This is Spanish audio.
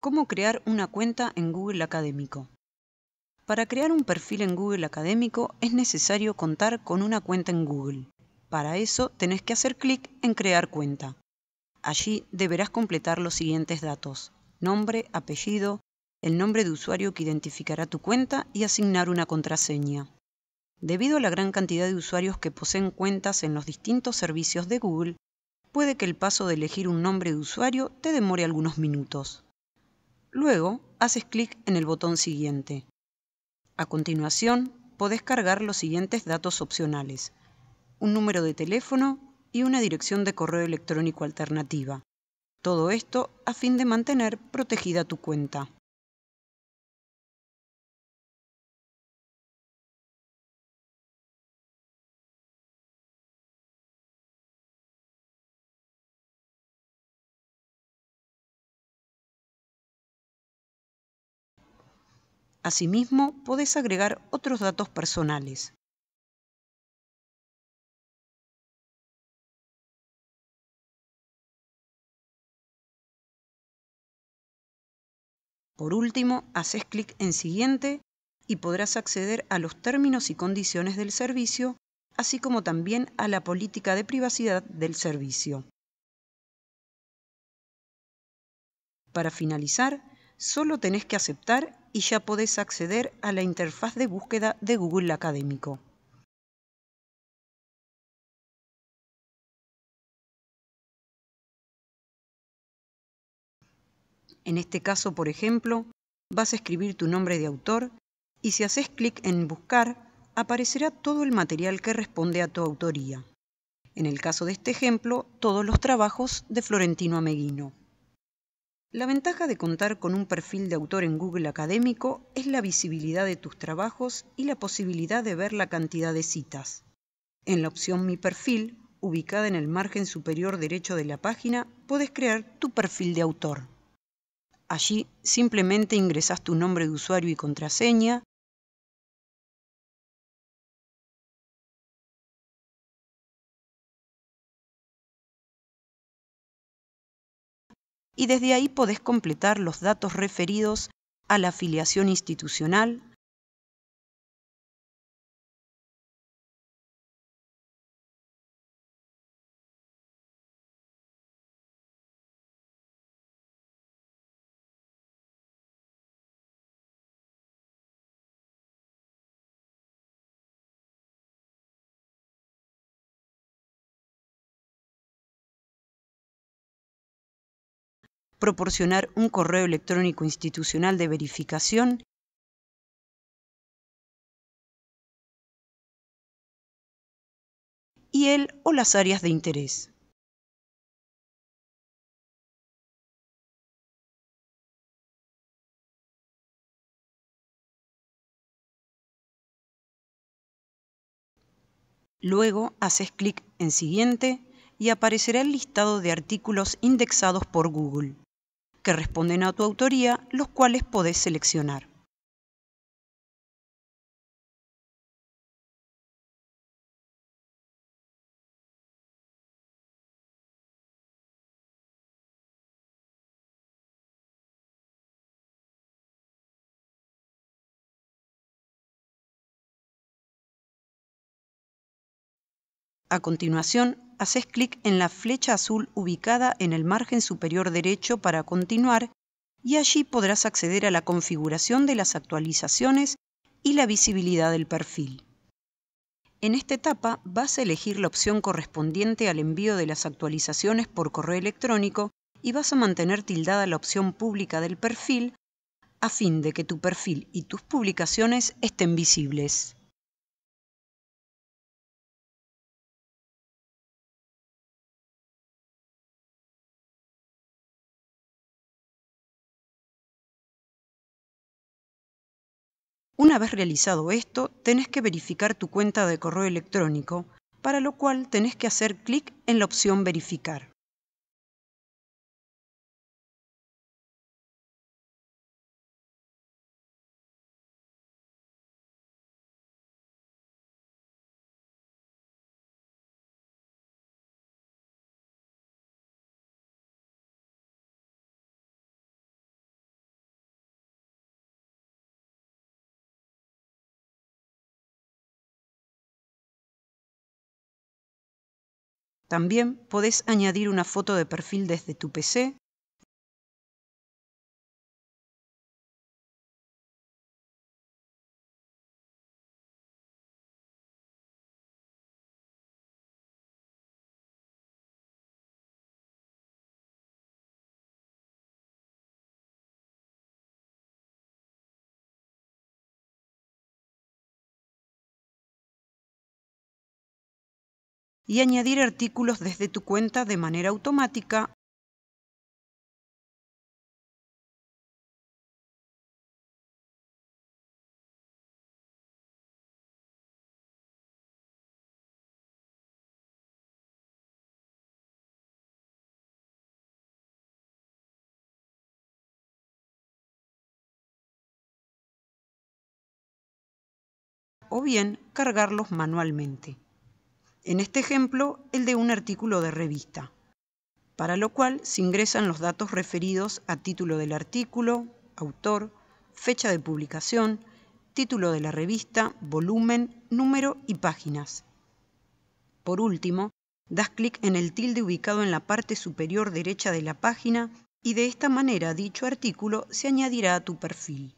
Cómo crear una cuenta en Google Académico. Para crear un perfil en Google Académico es necesario contar con una cuenta en Google. Para eso tenés que hacer clic en Crear cuenta. Allí deberás completar los siguientes datos. Nombre, apellido, el nombre de usuario que identificará tu cuenta y asignar una contraseña. Debido a la gran cantidad de usuarios que poseen cuentas en los distintos servicios de Google, puede que el paso de elegir un nombre de usuario te demore algunos minutos. Luego, haces clic en el botón siguiente. A continuación, podés cargar los siguientes datos opcionales. Un número de teléfono y una dirección de correo electrónico alternativa. Todo esto a fin de mantener protegida tu cuenta. Asimismo, podés agregar otros datos personales. Por último, haces clic en Siguiente y podrás acceder a los términos y condiciones del servicio, así como también a la política de privacidad del servicio. Para finalizar, Solo tenés que aceptar y ya podés acceder a la interfaz de búsqueda de Google Académico. En este caso, por ejemplo, vas a escribir tu nombre de autor y si haces clic en Buscar, aparecerá todo el material que responde a tu autoría. En el caso de este ejemplo, todos los trabajos de Florentino Ameguino. La ventaja de contar con un perfil de autor en Google académico es la visibilidad de tus trabajos y la posibilidad de ver la cantidad de citas. En la opción Mi perfil, ubicada en el margen superior derecho de la página, puedes crear tu perfil de autor. Allí simplemente ingresas tu nombre de usuario y contraseña, y desde ahí podés completar los datos referidos a la afiliación institucional, proporcionar un correo electrónico institucional de verificación y él o las áreas de interés. Luego haces clic en Siguiente y aparecerá el listado de artículos indexados por Google que responden a tu autoría, los cuales podés seleccionar. A continuación, haces clic en la flecha azul ubicada en el margen superior derecho para continuar y allí podrás acceder a la configuración de las actualizaciones y la visibilidad del perfil. En esta etapa vas a elegir la opción correspondiente al envío de las actualizaciones por correo electrónico y vas a mantener tildada la opción pública del perfil a fin de que tu perfil y tus publicaciones estén visibles. Una vez realizado esto, tenés que verificar tu cuenta de correo electrónico, para lo cual tenés que hacer clic en la opción Verificar. También podés añadir una foto de perfil desde tu PC y añadir artículos desde tu cuenta de manera automática o bien cargarlos manualmente en este ejemplo el de un artículo de revista, para lo cual se ingresan los datos referidos a título del artículo, autor, fecha de publicación, título de la revista, volumen, número y páginas. Por último, das clic en el tilde ubicado en la parte superior derecha de la página y de esta manera dicho artículo se añadirá a tu perfil.